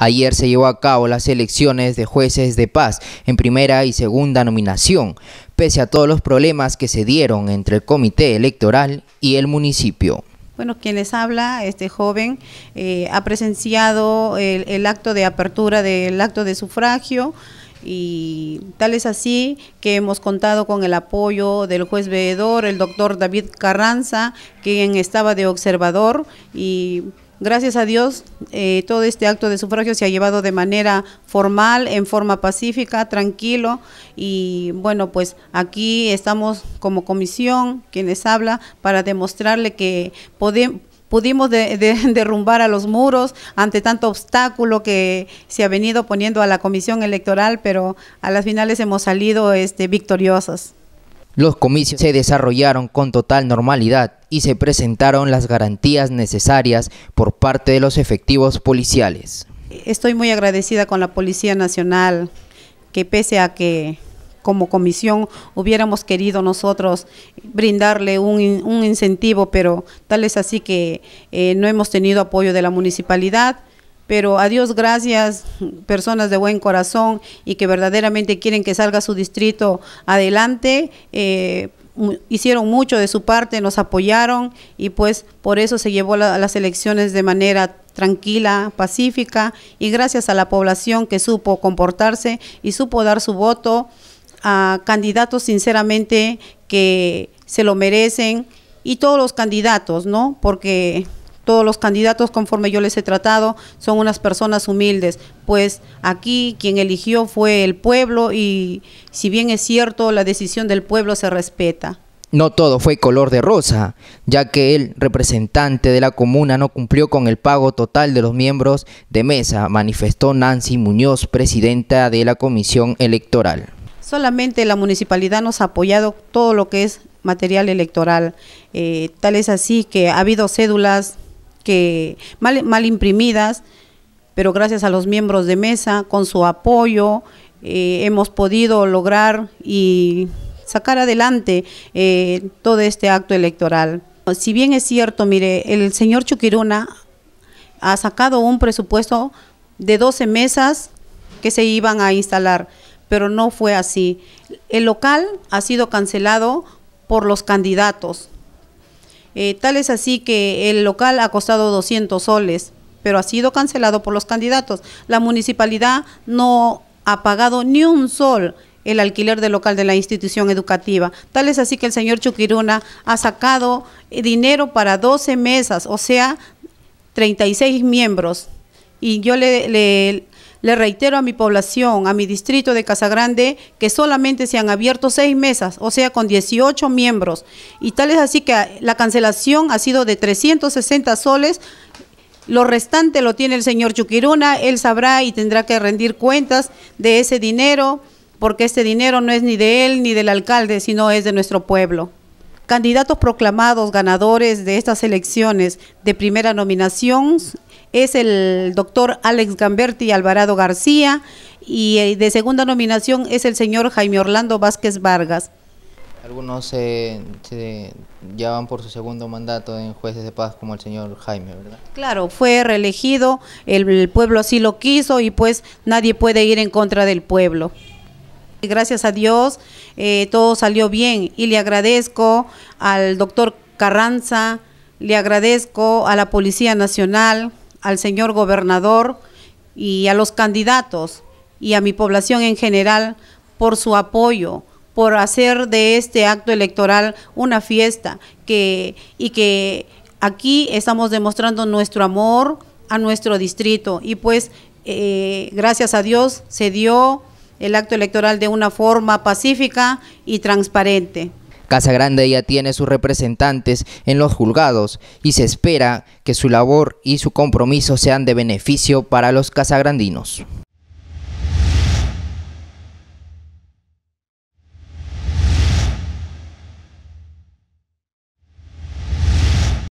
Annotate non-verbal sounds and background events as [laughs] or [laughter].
Ayer se llevó a cabo las elecciones de jueces de paz en primera y segunda nominación, pese a todos los problemas que se dieron entre el comité electoral y el municipio. Bueno, quien les habla, este joven, eh, ha presenciado el, el acto de apertura del acto de sufragio, y tal es así que hemos contado con el apoyo del juez veedor, el doctor David Carranza, quien estaba de observador y Gracias a Dios, eh, todo este acto de sufragio se ha llevado de manera formal, en forma pacífica, tranquilo. Y bueno, pues aquí estamos como comisión, quienes habla, para demostrarle que pudimos [laughs] derrumbar a los muros ante tanto obstáculo que se ha venido poniendo a la comisión electoral, pero a las finales hemos salido este, victoriosas. Los comicios se desarrollaron con total normalidad y se presentaron las garantías necesarias por parte de los efectivos policiales. Estoy muy agradecida con la Policía Nacional, que pese a que como comisión hubiéramos querido nosotros brindarle un, incentivo, pero tal es así que eh, no hemos tenido apoyo de la municipalidad pero a Dios gracias, personas de buen corazón y que verdaderamente quieren que salga su distrito adelante. Eh, hicieron mucho de su parte, nos apoyaron y pues por eso se llevó las elecciones de manera tranquila, pacífica y gracias a la población que supo comportarse y supo dar su voto a candidatos sinceramente que se lo merecen y todos los candidatos, ¿no? Porque todos los candidatos, conforme yo les he tratado, son unas personas humildes, pues aquí quien eligió fue el pueblo y si bien es cierto, la decisión del pueblo se respeta. No todo fue color de rosa, ya que el representante de la comuna no cumplió con el pago total de los miembros de mesa, manifestó Nancy Muñoz, presidenta de la comisión electoral. Solamente la municipalidad nos ha apoyado todo lo que es material electoral. Eh, tal es así que ha habido cédulas mal, imprimidas, pero gracias a los miembros de mesa, con su apoyo, eh, hemos podido lograr y sacar adelante eh, todo este acto electoral. Si bien es cierto, mire, el señor Chuquiruna ha sacado un presupuesto de 12 mesas que se iban a instalar, pero no fue así. El local ha sido cancelado por los candidatos. Eh, tal es así que el local ha costado 200 soles, pero ha sido cancelado por los candidatos. La municipalidad no ha pagado ni un sol el alquiler del local de la institución educativa. Tal es así que el señor Chuquiruna ha sacado eh, dinero para 12 mesas, o sea, 36 miembros. Y yo le, le reitero a mi población, a mi distrito de Casagrande, que solamente se han abierto seis mesas, o sea, con 18 miembros. Y tal es así que la cancelación ha sido de 360 soles. Lo restante lo tiene el señor Chuquiruna, él sabrá y tendrá que rendir cuentas de ese dinero, porque este dinero no es ni de él ni del alcalde, sino es de nuestro pueblo candidatos proclamados ganadores de estas elecciones de primera nominación es el doctor Alex Gamberti Alvarado García y eh, de segunda nominación es el señor Jaime Orlando Vázquez Vargas. Algunos eh, ya van por su segundo mandato en jueces de paz como el señor Jaime, ¿verdad? Claro, fue reelegido, el, pueblo así lo quiso y pues nadie puede ir en contra del pueblo. Gracias a Dios, eh, todo salió bien y le agradezco al doctor Carranza, le agradezco a la Policía Nacional, al señor gobernador y a los candidatos y a mi población en general por su apoyo, por hacer de este acto electoral una fiesta que, y que aquí estamos demostrando nuestro amor a nuestro distrito y pues eh, gracias a Dios se dio el acto electoral de una forma pacífica y transparente. Casa Grande ya tiene sus representantes en los juzgados y se espera que su labor y su compromiso sean de beneficio para los casagrandinos.